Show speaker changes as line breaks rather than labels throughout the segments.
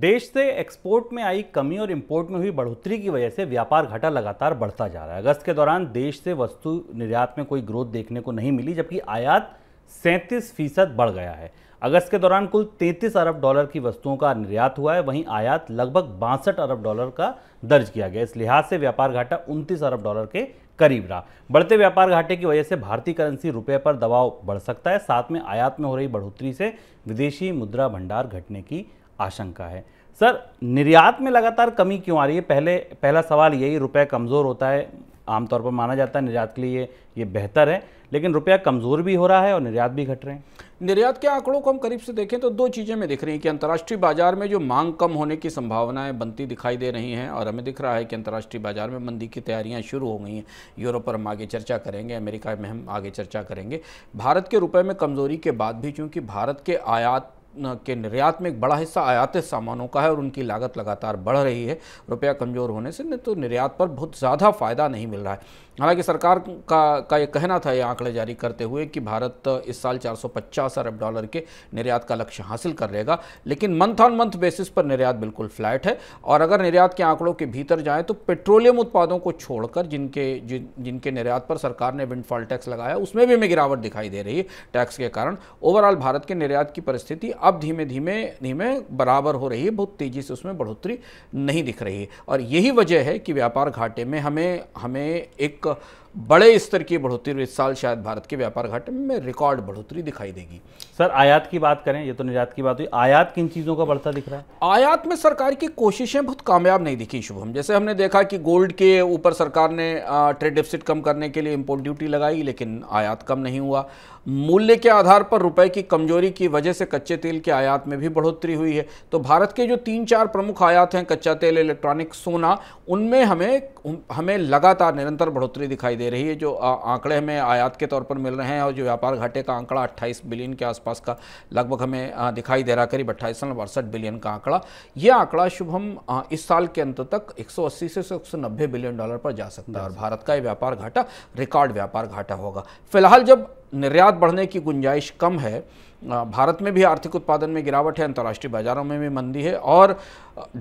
देश से एक्सपोर्ट में आई कमी और इंपोर्ट में हुई बढ़ोतरी की वजह से व्यापार घाटा लगातार बढ़ता जा रहा है अगस्त के दौरान देश से वस्तु निर्यात में कोई ग्रोथ देखने को नहीं मिली जबकि आयात सैंतीस फीसद बढ़ गया है अगस्त के दौरान कुल 33 अरब डॉलर की वस्तुओं का निर्यात हुआ है वहीं आयात लगभग बासठ अरब डॉलर का दर्ज किया गया इस लिहाज से व्यापार घाटा उनतीस अरब डॉलर के करीब रहा बढ़ते व्यापार घाटे की वजह से भारतीय करेंसी रुपए पर दबाव बढ़ सकता है साथ में आयात में हो रही बढ़ोतरी से विदेशी मुद्रा भंडार घटने की आशंका है सर निर्यात में लगातार कमी क्यों आ रही है पहले पहला सवाल यही रुपया कमज़ोर होता है आमतौर पर माना जाता है निर्यात के लिए ये, बेहतर है लेकिन रुपया कमज़ोर भी हो रहा है और निर्यात भी घट रहे हैं निर्यात के आंकड़ों को हम करीब से देखें तो दो चीज़ें में दिख रही हैं कि अंतर्राष्ट्रीय बाजार में जो
मांग कम होने की संभावनाएं बनती दिखाई दे रही हैं और हमें दिख रहा है कि अंतर्राष्ट्रीय बाजार में मंदी की तैयारियां शुरू हो गई हैं यूरोप पर हम आगे चर्चा करेंगे अमेरिका में हम आगे चर्चा करेंगे भारत के रुपये में कमज़ोरी के बाद भी चूँकि भारत के आयात के निर्यात में एक बड़ा हिस्सा आयातित सामानों का है और उनकी लागत लगातार बढ़ रही है रुपया कमज़ोर होने से नहीं तो निर्यात पर बहुत ज़्यादा फ़ायदा नहीं मिल रहा है हालांकि सरकार का का ये कहना था ये आंकड़े जारी करते हुए कि भारत इस साल 450 अरब डॉलर के निर्यात का लक्ष्य हासिल कर लेगा लेकिन मंथ ऑन मंथ बेसिस पर निर्यात बिल्कुल फ्लैट है और अगर निर्यात के आंकड़ों के भीतर जाएँ तो पेट्रोलियम उत्पादों को छोड़कर जिनके जिन जिनके निर्यात पर सरकार ने विंडफॉल टैक्स लगाया उसमें भी हमें गिरावट दिखाई दे रही है टैक्स के कारण ओवरऑल भारत के निर्यात की परिस्थिति अब धीमे धीमे धीमे बराबर हो रही है बहुत तेज़ी से उसमें बढ़ोतरी नहीं दिख रही है और यही वजह है कि व्यापार घाटे में हमें हमें एक बड़े स्तर की बढ़ोतरी इस साल शायद भारत के व्यापार घाटे में रिकॉर्ड बढ़ोतरी दिखाई देगी सर आयात की बात करें ये तो निर्यात की बात हुई आयात किन चीज़ों का बढ़ता दिख रहा है आयात में सरकार की कोशिशें बहुत कामयाब नहीं दिखी शुभम जैसे हमने देखा कि गोल्ड के ऊपर सरकार ने ट्रेड डिफिसिट कम करने के लिए इम्पोर्ट ड्यूटी लगाई लेकिन आयात कम नहीं हुआ मूल्य के आधार पर रुपए की कमजोरी की वजह से कच्चे तेल के आयात में भी बढ़ोतरी हुई है तो भारत के जो तीन चार प्रमुख आयात हैं कच्चा तेल इलेक्ट्रॉनिक सोना उनमें हमें हमें लगातार निरंतर बढ़ोतरी दिखाई दे रही है जो आंकड़े हमें आयात के तौर पर मिल रहे हैं और जो व्यापार घाटे का आंकड़ा अट्ठाईस बिलियन के आसपास का लगभग हमें दिखाई दे रहा करीब अट्ठाईस अड़सठ बिलियन का आंकड़ा ये आंकड़ा शुभम इस साल के अंत तक 180 से एक बिलियन डॉलर पर जा सकता है और भारत का ये व्यापार घाटा रिकॉर्ड व्यापार घाटा होगा फिलहाल जब निर्यात बढ़ने की गुंजाइश कम है भारत में भी आर्थिक उत्पादन में गिरावट है अंतर्राष्ट्रीय बाज़ारों में भी मंदी है और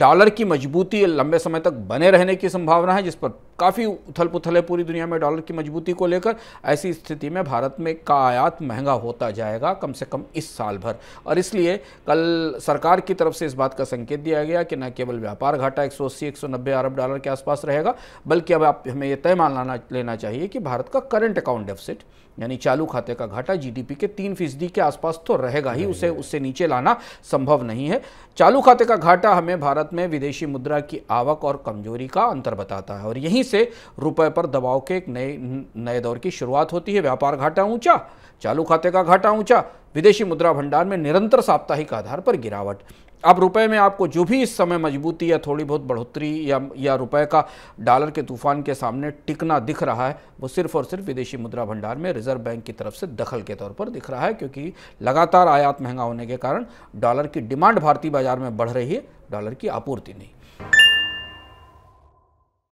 डॉलर की मजबूती लंबे समय तक बने रहने की संभावना है जिस पर काफ़ी उथल पुथल है पूरी दुनिया में डॉलर की मजबूती को लेकर ऐसी स्थिति में भारत में का आयात महंगा होता जाएगा कम से कम इस साल भर और इसलिए कल सरकार की तरफ से इस बात का संकेत दिया गया कि न केवल व्यापार घाटा एक सौ अरब डॉलर के आसपास रहेगा बल्कि अब आप हमें यह तय मान लाना लेना चाहिए कि भारत का करंट अकाउंट डेफिसिट यानी चालू खाते का घाटा जीडीपी के तीन फीसदी के आसपास तो रहेगा ही उसे उससे नीचे लाना संभव नहीं है चालू खाते का घाटा हमें भारत में विदेशी मुद्रा की आवक और कमजोरी का अंतर बताता है और यहीं से रुपए पर दबाव के एक नए नए दौर की शुरुआत होती है व्यापार घाटा ऊंचा चालू खाते का घाटा ऊंचा विदेशी मुद्रा भंडार में निरंतर साप्ताहिक आधार पर गिरावट अब रुपए में आपको जो भी इस समय मजबूती या थोड़ी बहुत बढ़ोतरी या या रुपए का डॉलर के तूफान के सामने टिकना दिख रहा है वो सिर्फ और सिर्फ विदेशी मुद्रा भंडार में रिजर्व बैंक की तरफ से दखल के तौर पर दिख रहा है क्योंकि लगातार आयात महंगा होने के कारण डॉलर की डिमांड भारतीय बाजार में बढ़ रही है डॉलर की आपूर्ति नहीं